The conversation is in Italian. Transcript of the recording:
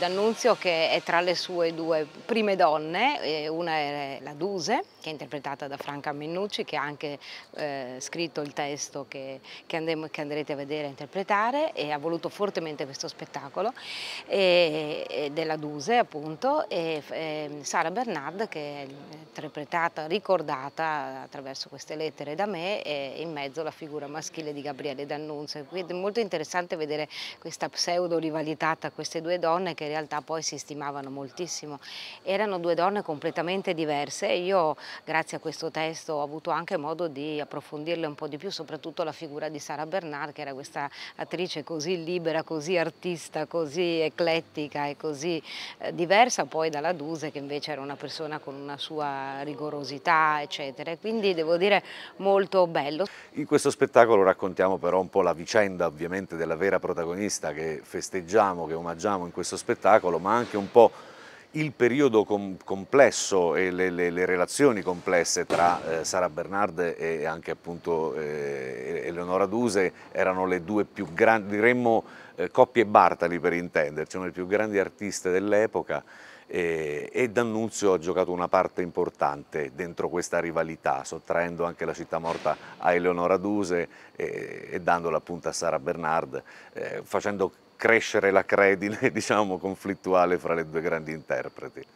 D'Annunzio che è tra le sue due prime donne, una è la Duse che è interpretata da Franca Mennucci che ha anche eh, scritto il testo che, che, andremo, che, andrete a vedere e interpretare e ha voluto fortemente questo spettacolo e, e della Duse appunto e, e Sara Bernard che è interpretata, ricordata attraverso queste lettere da me e in mezzo la figura maschile di Gabriele D'Annunzio. Quindi è molto interessante vedere questa pseudo rivalità tra queste due donne che realtà poi si stimavano moltissimo. Erano due donne completamente diverse e io grazie a questo testo ho avuto anche modo di approfondirle un po' di più, soprattutto la figura di Sara Bernard che era questa attrice così libera, così artista, così eclettica e così eh, diversa poi dalla Duse che invece era una persona con una sua rigorosità eccetera. Quindi devo dire molto bello. In questo spettacolo raccontiamo però un po' la vicenda ovviamente della vera protagonista che festeggiamo, che omaggiamo in questo spettacolo spettacolo, ma anche un po' il periodo com complesso e le, le, le, relazioni complesse tra eh, Sara Bernard e anche appunto eh, Eleonora Duse erano le due più grandi, diremmo eh, coppie Bartali per intenderci, cioè una delle più grandi artiste dell'epoca e, eh, e D'Annunzio ha giocato una parte importante dentro questa rivalità, sottraendo anche la città morta a Eleonora Duse e, eh, e dandola appunto a Sara Bernard, eh, facendo crescere la credine diciamo, conflittuale fra le due grandi interpreti.